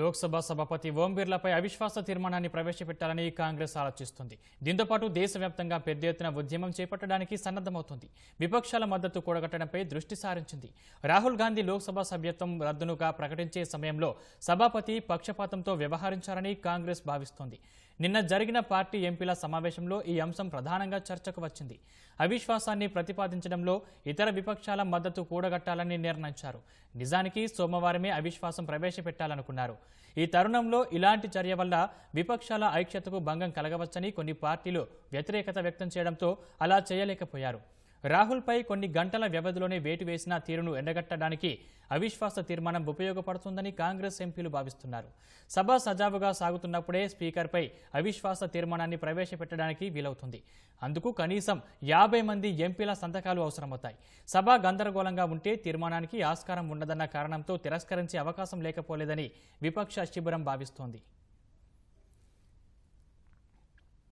లోక్సభ సభాపతి ఓం బిర్లాపై అవిశ్వాస తీర్మానాన్ని ప్రవేశపెట్టాలని కాంగ్రెస్ ఆలోచిస్తుంది దీంతో పాటు దేశవ్యాప్తంగా పెద్ద ఎత్తున ఉద్యమం చేపట్టడానికి సన్నద్దమవుతుంది విపక్షాల మద్దతు కూడగట్టడంపై దృష్టి సారించింది రాహుల్ గాంధీ లోక్సభ సభ్యత్వం రద్దునుగా ప్రకటించే సమయంలో సభాపతి పక్షపాతంతో వ్యవహరించారని కాంగ్రెస్ భావిస్తోంది నిన్న జరిగిన పార్టీ ఎంపీల సమావేశంలో ఈ అంశం ప్రధానంగా చర్చకు వచ్చింది అవిశ్వాసాన్ని ప్రతిపాదించడంలో ఇతర విపక్షాల మద్దతు కూడగట్టాలని నిర్ణయించారు నిజానికి సోమవారమే అవిశ్వాసం ప్రవేశపెట్టాలనుకున్నారు అన్నారు ఈ తరుణంలో ఇలాంటి చర్య వల్ల విపక్షాల ఐక్యతకు భంగం కలగవచ్చని కొన్ని పార్టీలు వ్యతిరేకత వ్యక్తం చేయడంతో అలా చేయలేకపోయారు రాహుల్పై కొన్ని గంటల వ్యవధిలోనే వేటు వేసిన తీరును ఎండగట్టడానికి అవిశ్వాస తీర్మానం ఉపయోగపడుతుందని కాంగ్రెస్ ఎంపీలు భావిస్తున్నారు సభ సజావుగా సాగుతున్నప్పుడే స్పీకర్పై అవిశ్వాస తీర్మానాన్ని ప్రవేశపెట్టడానికి వీలవుతుంది అందుకు కనీసం యాభై మంది ఎంపీల సంతకాలు అవసరమవుతాయి సభ గందరగోళంగా ఉంటే తీర్మానానికి ఆస్కారం ఉండదన్న కారణంతో తిరస్కరించే అవకాశం లేకపోలేదని విపక్ష శిబిరం భావిస్తోంది